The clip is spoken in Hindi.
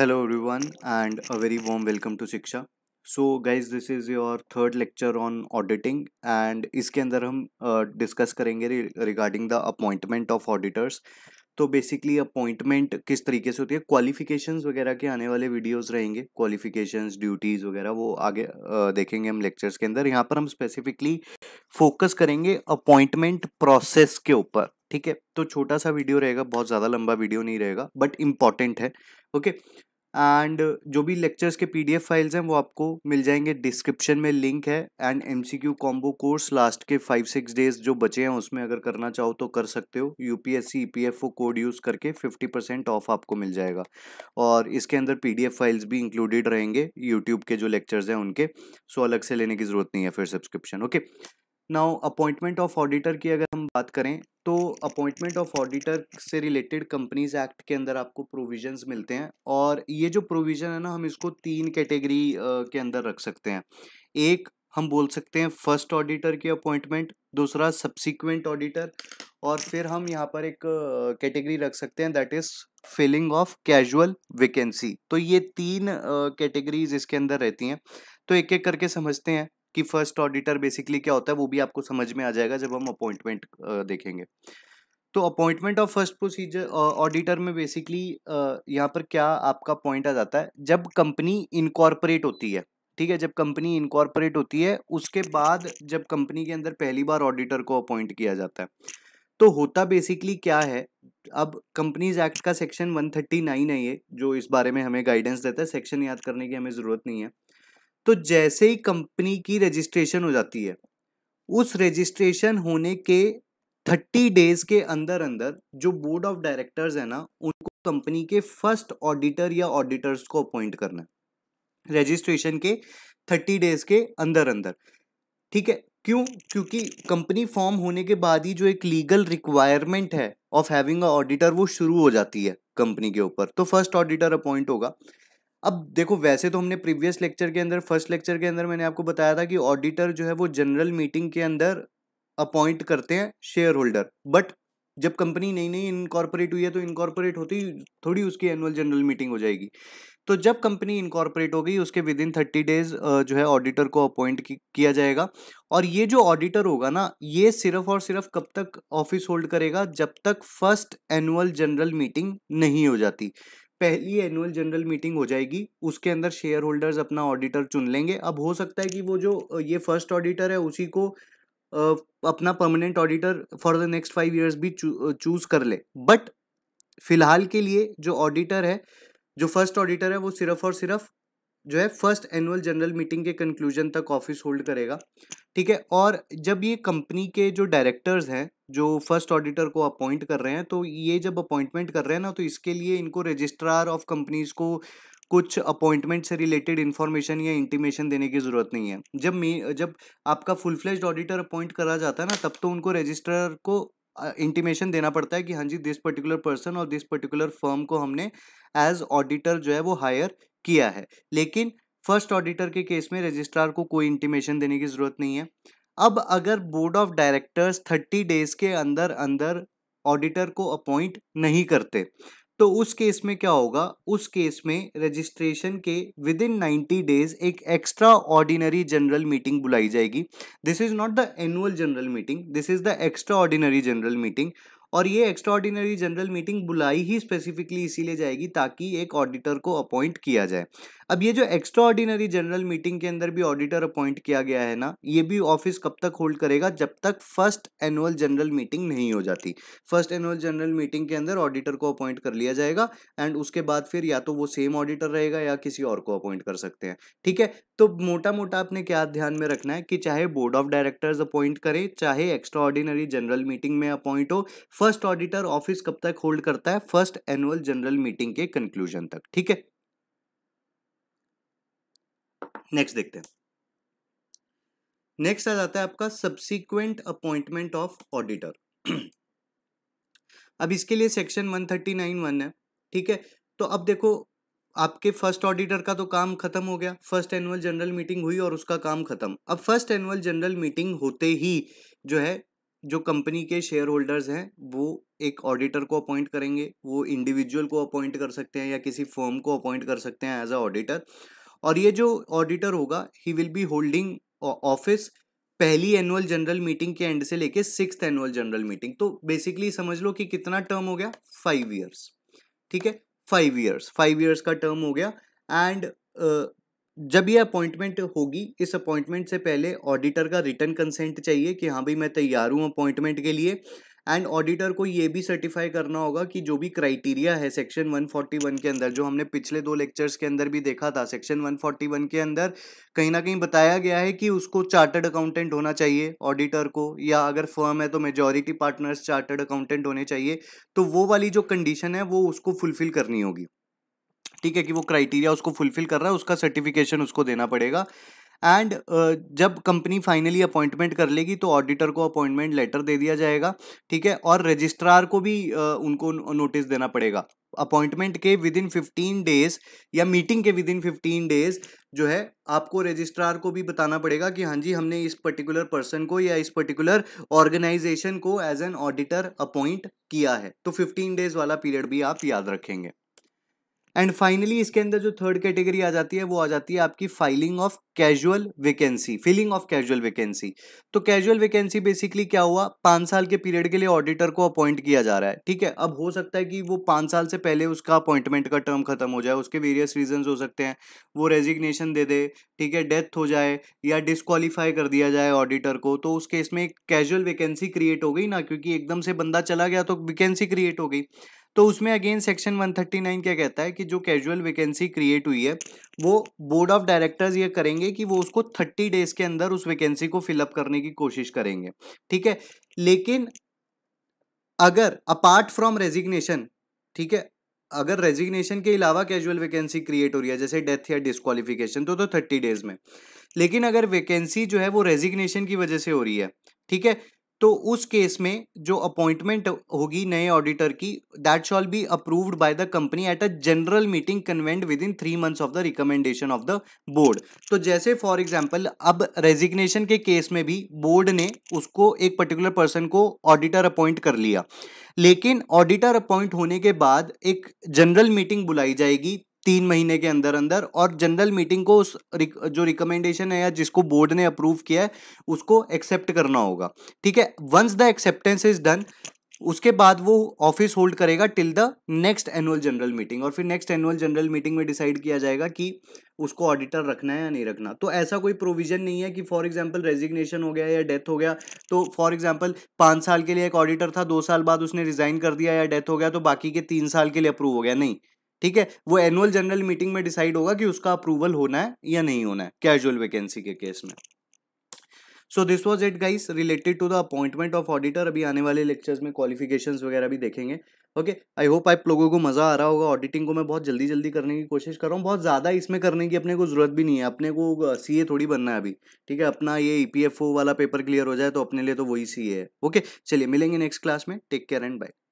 every everyone and a very warm welcome to Shiksha so guys this is your third lecture on auditing and इसके अंदर हम डिस्कस uh, करेंगे regarding the appointment of auditors तो बेसिकली अपॉइंटमेंट किस तरीके से होती है क्वालिफिकेशंस वगैरह के आने वाले वीडियोस रहेंगे क्वालिफिकेशंस ड्यूटीज़ वगैरह वो आगे देखेंगे हम लेक्चर्स के अंदर यहाँ पर हम स्पेसिफिकली फोकस करेंगे अपॉइंटमेंट प्रोसेस के ऊपर ठीक है तो छोटा सा वीडियो रहेगा बहुत ज़्यादा लंबा वीडियो नहीं रहेगा बट इम्पॉर्टेंट है ओके एंड जो भी लेक्चर्स के पीडीएफ फाइल्स हैं वो आपको मिल जाएंगे डिस्क्रिप्शन में लिंक है and MCQ combo course last के फाइव सिक्स डेज जो बचे हैं उसमें अगर करना चाहो तो कर सकते हो यूपीएससी ईपीएफओ कोड यूज़ करके फिफ्टी परसेंट ऑफ आपको मिल जाएगा और इसके अंदर पीडीएफ फाइल्स भी इंक्लूडेड रहेंगे यूट्यूब के जो लेक्चर्स हैं उनके सो अलग से लेने की ज़रूरत नहीं है फिर subscription okay now appointment of auditor की अगर हम बात करें तो अपॉइंटमेंट ऑफ ऑडिटर से रिलेटेड कंपनीज एक्ट के अंदर आपको प्रोविजंस मिलते हैं और ये जो प्रोविज़न है ना हम इसको तीन कैटेगरी के अंदर रख सकते हैं एक हम बोल सकते हैं फर्स्ट ऑडिटर की अपॉइंटमेंट दूसरा सब्सिक्वेंट ऑडिटर और फिर हम यहाँ पर एक कैटेगरी रख सकते हैं that is filling of casual vacancy तो ये तीन कैटेगरीज इसके अंदर रहती हैं तो एक एक करके समझते हैं कि फर्स्ट ऑडिटर बेसिकली क्या होता है वो भी आपको समझ में आ जाएगा जब हम अपॉइंटमेंट देखेंगे तो appointment of first procedure auditor में बेसिकली यहाँ पर क्या आपका पॉइंट आ जाता है जब कंपनी इनकॉर्पोरेट होती है ठीक है जब कंपनी इनकॉर्पोरेट होती है उसके बाद जब कंपनी के अंदर पहली बार ऑडिटर को अपॉइंट किया जाता है तो होता बेसिकली क्या है अब कंपनीज एक्ट का सेक्शन 139 है ये जो इस बारे में हमें गाइडेंस देता है सेक्शन याद करने की हमें ज़रूरत नहीं है तो जैसे ही कंपनी की रजिस्ट्रेशन हो जाती है उस रजिस्ट्रेशन होने के थर्टी डेज के अंदर अंदर जो बोर्ड ऑफ डायरेक्टर्स है ना उनको कंपनी के फर्स्ट ऑडिटर या ऑडिटर्स को अपॉइंट करना है रजिस्ट्रेशन के थर्टी डेज के अंदर अंदर ठीक है क्यों क्योंकि कंपनी फॉर्म होने के बाद ही जो एक लीगल रिक्वायरमेंट है ऑफ हैविंग अ ऑडिटर वो शुरू हो जाती है कंपनी के ऊपर तो फर्स्ट ऑडिटर अपॉइंट होगा अब देखो वैसे तो हमने प्रीवियस लेक्चर के अंदर फर्स्ट लेक्चर के अंदर मैंने आपको बताया था कि ऑडिटर जो है वो जनरल मीटिंग के अंदर अपॉइंट करते हैं शेयर होल्डर बट जब कंपनी नई नई इनकॉर्पोरेट हुई है तो इनकॉर्पोरेट होती थोड़ी उसकी एनुअल जनरल मीटिंग हो जाएगी तो जब कंपनी इनकॉर्पोरेट हो गई उसके विद इन थर्टी डेज जो है ऑडिटर को अपॉइंट किया जाएगा और ये जो ऑडिटर होगा ना ये सिर्फ और सिर्फ कब तक ऑफिस होल्ड करेगा जब तक फर्स्ट एनुअल जनरल मीटिंग नहीं हो जाती पहली एनुअल जनरल मीटिंग हो जाएगी उसके अंदर शेयर होल्डर्स अपना ऑडिटर चुन लेंगे अब हो सकता है कि वो जो ये फर्स्ट ऑडिटर है उसी को अपना permanent auditor for the next five years भी चूज कर ले बट फिलहाल के लिए जो ऑडिटर है जो फर्स्ट ऑडिटर है वो सिर्फ और सिर्फ जो है फर्स्ट एनुअल जनरल मीटिंग के कंक्लूजन तक ऑफिस होल्ड करेगा ठीक है और जब ये कंपनी के जो डायरेक्टर्स हैं जो फर्स्ट ऑडिटर को अपॉइंट कर रहे हैं तो ये जब अपॉइंटमेंट कर रहे हैं ना तो इसके लिए इनको रजिस्ट्रार ऑफ कंपनीज को कुछ अपॉइंटमेंट से रिलेटेड इन्फॉर्मेशन या इंटीमेशन देने की ज़रूरत नहीं है जब मे जब आपका फुल फ्लेज ऑडिटर अपॉइंट करा जाता है ना तब तो उनको रजिस्ट्रार को इंटीमेशन देना पड़ता है कि हाँ जी दिस पर्टिकुलर पर्सन और दिस पर्टिकुलर फर्म को हमने एज ऑडिटर जो है वो हायर किया है लेकिन फर्स्ट ऑडिटर के केस में रजिस्ट्रार को कोई इंटीमेशन देने की ज़रूरत नहीं है अब अगर board of directors thirty days के अंदर अंदर ऑडिटर को अपॉइंट नहीं करते तो उस केस में क्या होगा उस केस में रजिस्ट्रेशन के विद इन नाइन्टी डेज एक एक्स्ट्रा ऑर्डिनरी जनरल मीटिंग बुलाई जाएगी this is not the annual general meeting this is the extraordinary general meeting और ये एक्स्ट्रॉर्डिनरी जनरल मीटिंग बुलाई ही स्पेसिफिकली इसीलिए जाएगी ताकि एक ऑडिटर को अपॉइंट किया जाए अब ये जो एक्स्ट्रॉर्डिनरी जनरल मीटिंग के अंदर भी ऑडिटर अपॉइंट किया गया है ना ये भी ऑफिस कब तक होल्ड करेगा जब तक फर्स्ट एनुअल जनरल मीटिंग नहीं हो जाती फर्स्ट एनुअल जनरल मीटिंग के अंदर ऑडिटर को अपॉइंट कर लिया जाएगा एंड उसके बाद फिर या तो वो सेम ऑडिटर रहेगा या किसी और को अपॉइंट कर सकते हैं ठीक है तो मोटा मोटा आपने क्या ध्यान में रखना है कि चाहे बोर्ड ऑफ डायरेक्टर्स अपॉइंट करें चाहे एक्स्ट्रा जनरल मीटिंग में अपॉइंट हो फर्स्ट ऑडिटर ऑफिस कब तक होल्ड करता है फर्स्ट एनुअल जनरल मीटिंग के कंक्लूजन तक ठीक है नेक्स्ट देखते हैं नेक्स्ट आ जाता है आपका सब्सिक्वेंट अपॉइंटमेंट ऑफ ऑडिटर अब इसके लिए section one thirty nine one है ठीक है तो अब देखो आपके फर्स्ट ऑडिटर का तो काम खत्म हो गया फर्स्ट एनुअल जनरल मीटिंग हुई और उसका काम खत्म अब फर्स्ट एनुअल जनरल मीटिंग होते ही जो है जो कंपनी के शेयर होल्डर्स हैं वो एक ऑडिटर को अपॉइंट करेंगे वो इंडिविजुअल को अपॉइंट कर सकते हैं या किसी फर्म को अपॉइंट कर सकते हैं एज अ ऑडिटर और ये जो ऑडिटर होगा he will be holding office पहली एनुअल जनरल मीटिंग के एंड से लेके सिक्स एनुअल जनरल मीटिंग तो बेसिकली समझ लो कि कितना टर्म हो गया फाइव ईयर्स ठीक है फाइव ईयर्स फाइव ईयर्स का टर्म हो गया एंड जब ये अपॉइंटमेंट होगी इस अपॉइंटमेंट से पहले ऑडिटर का रिटर्न कंसेंट चाहिए कि हाँ भाई मैं तैयार हूँ अपॉइंटमेंट के लिए एंड ऑडिटर को ये भी सर्टिफाई करना होगा कि जो भी क्राइटेरिया है सेक्शन 141 के अंदर जो हमने पिछले दो लेक्चर्स के अंदर भी देखा था सेक्शन 141 के अंदर कहीं ना कहीं बताया गया है कि उसको चार्टर्ड अकाउंटेंट होना चाहिए ऑडिटर को या अगर फर्म है तो मेजॉरिटी पार्टनर्स चार्टर्ड अकाउंटेंट होने चाहिए तो वो वाली जो कंडीशन है वो उसको फुलफिल करनी होगी ठीक है कि वो क्राइटेरिया उसको फुलफिल कर रहा है उसका सर्टिफिकेशन उसको देना पड़ेगा एंड uh, जब कंपनी फाइनली अपॉइंटमेंट कर लेगी तो ऑडिटर को अपॉइंटमेंट लेटर दे दिया जाएगा ठीक है और रजिस्ट्रार को भी uh, उनको नोटिस देना पड़ेगा अपॉइंटमेंट के विद इन फिफ्टीन डेज या मीटिंग के विद इन फिफ्टीन डेज जो है आपको रजिस्ट्रार को भी बताना पड़ेगा कि हाँ जी हमने इस पर्टिकुलर पर्सन को या इस पर्टिकुलर ऑर्गेनाइजेशन को एज एन ऑडिटर अपॉइंट किया है तो फिफ्टीन डेज वाला पीरियड भी आप याद रखेंगे एंड फाइनली इसके अंदर जो थर्ड कैटेगरी आ जाती है वो आ जाती है आपकी filing of casual vacancy filling of casual vacancy तो कैजुअल वैकेंसी बेसिकली क्या हुआ पाँच साल के पीरियड के लिए ऑडिटर को अपॉइंट किया जा रहा है ठीक है अब हो सकता है कि वो पाँच साल से पहले उसका अपॉइंटमेंट का टर्म खत्म हो जाए उसके वेरियस रीजन हो सकते हैं वो रेजिग्नेशन दे दे ठीक है डेथ हो जाए या डिसक्वालीफाई कर दिया जाए ऑडिटर को तो उस केस में एक कैजुअल वैकेंसी क्रिएट हो गई ना क्योंकि एकदम से बंदा चला गया तो वैकेंसी क्रिएट हो गई तो उसमें अगेन सेक्शन 139 क्या कहता है कि जो कैजुअल वैकेंसी क्रिएट हुई है वो बोर्ड ऑफ डायरेक्टर्स ये करेंगे कि वो उसको 30 डेज के अंदर उस वैकेंसी को फिलअप करने की कोशिश करेंगे ठीक है लेकिन अगर अपार्ट फ्रॉम रेजिग्नेशन ठीक है अगर रेजिग्नेशन के अलावा कैजुअल वैकेंसी क्रिएट हो रही है जैसे डेथ या डिस्कालिफिकेशन तो तो थर्टी डेज में लेकिन अगर वैकेंसी जो है वो रेजिग्नेशन की वजह से हो रही है ठीक है तो उस केस में जो अपॉइंटमेंट होगी नए ऑडिटर की that shall be approved by the company at a general meeting convened within three months of the recommendation of the board तो जैसे फॉर एग्जांपल अब रेजिग्नेशन के केस में भी बोर्ड ने उसको एक पर्टिकुलर पर्सन को ऑडिटर अपॉइंट कर लिया लेकिन ऑडिटर अपॉइंट होने के बाद एक जनरल मीटिंग बुलाई जाएगी तीन महीने के अंदर अंदर और जनरल मीटिंग को उस रिक, जो रिकमेंडेशन है या जिसको बोर्ड ने अप्रूव किया है उसको एक्सेप्ट करना होगा ठीक है once the acceptance is done उसके बाद वो ऑफिस होल्ड करेगा till the next annual general meeting और फिर नेक्स्ट एनुअल जनरल मीटिंग में डिसाइड किया जाएगा कि उसको ऑडिटर रखना है या नहीं रखना तो ऐसा कोई प्रोविजन नहीं है कि फॉर एग्जांपल रेजिग्नेशन हो गया या डेथ हो गया तो फॉर एग्जांपल पाँच साल के लिए एक ऑडिटर था दो साल बाद उसने रिजाइन कर दिया या डेथ हो गया तो बाकी के तीन साल के लिए अप्रूव हो गया नहीं ठीक है वो एनुअल जनरल मीटिंग में डिसाइड होगा कि उसका अप्रूवल होना है या नहीं होना है कैजुअल वैकेंसी के केस में so this was it guys related to the appointment of auditor अभी आने वाले लेक्चर्स में क्वालिफिकेशंस वगैरह भी देखेंगे ओके आई होप आप लोगों को मज़ा आ रहा होगा ऑडिटिंग को मैं बहुत जल्दी जल्दी करने की कोशिश कर रहा हूँ बहुत ज़्यादा इसमें करने की अपने को ज़रूरत भी नहीं है अपने को सी थोड़ी बनना है अभी ठीक है अपना ये ई पी एफ ओ वाला पेपर क्लियर हो जाए तो अपने लिए तो वही सी है ओके चलिए मिलेंगे नेक्स्ट क्लास में टेक केयर एंड बाय